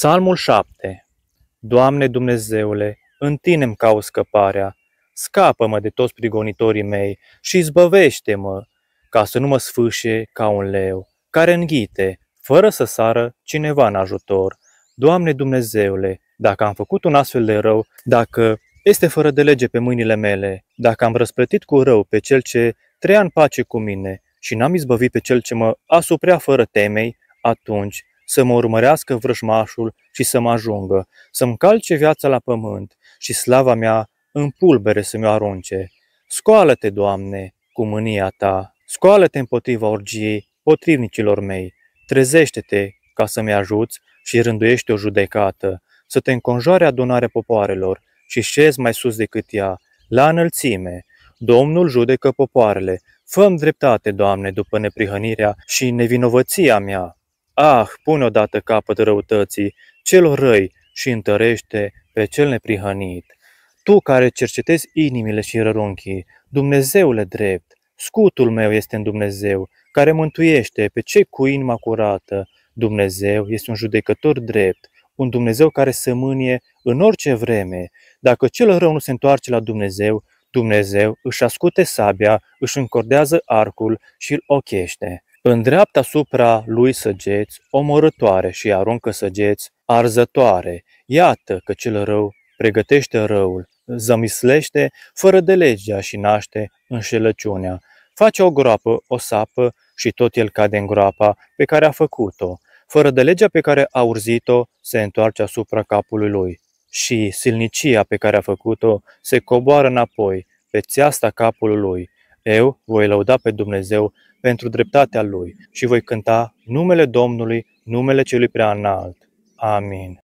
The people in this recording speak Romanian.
Psalmul 7 Doamne Dumnezeule, în tine îmi caut scăparea, scapă-mă de toți prigonitorii mei și izbăvește-mă, ca să nu mă sfâșie ca un leu, care înghite, fără să sară cineva în ajutor. Doamne Dumnezeule, dacă am făcut un astfel de rău, dacă este fără de lege pe mâinile mele, dacă am răsplătit cu rău pe cel ce trăia în pace cu mine și n-am izbăvit pe cel ce mă asuprea fără temei, atunci să mă urmărească vrăjmașul și să mă ajungă, să-mi calce viața la pământ și slava mea în pulbere să-mi o arunce. Scoală-te, Doamne, cu mânia ta, scoală-te împotriva orgiei potrivnicilor mei, trezește-te ca să-mi ajuți și rânduiește o judecată, să te înconjoare adunarea popoarelor și șezi mai sus decât ea, la înălțime. Domnul judecă popoarele, fă dreptate, Doamne, după neprihănirea și nevinovăția mea. Ah, pune odată capăt răutății, celor răi și întărește pe cel neprihănit. Tu care cercetezi inimile și rărunchii, Dumnezeule drept, scutul meu este în Dumnezeu, care mântuiește pe cei cu inima curată. Dumnezeu este un judecător drept, un Dumnezeu care se mânie în orice vreme. Dacă cel rău nu se întoarce la Dumnezeu, Dumnezeu își ascute sabia, își încordează arcul și îl ochește. Îndreaptă asupra lui săgeți omorătoare și aruncă săgeți arzătoare. Iată că cel rău pregătește răul, zămislește fără de legea și naște înșelăciunea. Face o groapă, o sapă și tot el cade în groapa pe care a făcut-o. Fără de legea pe care a urzit-o se întoarce asupra capului lui și silnicia pe care a făcut-o se coboară înapoi pe țeasta capului lui. Eu voi lăuda pe Dumnezeu pentru dreptatea Lui și voi cânta numele Domnului, numele Celui Prea Înalt. Amin.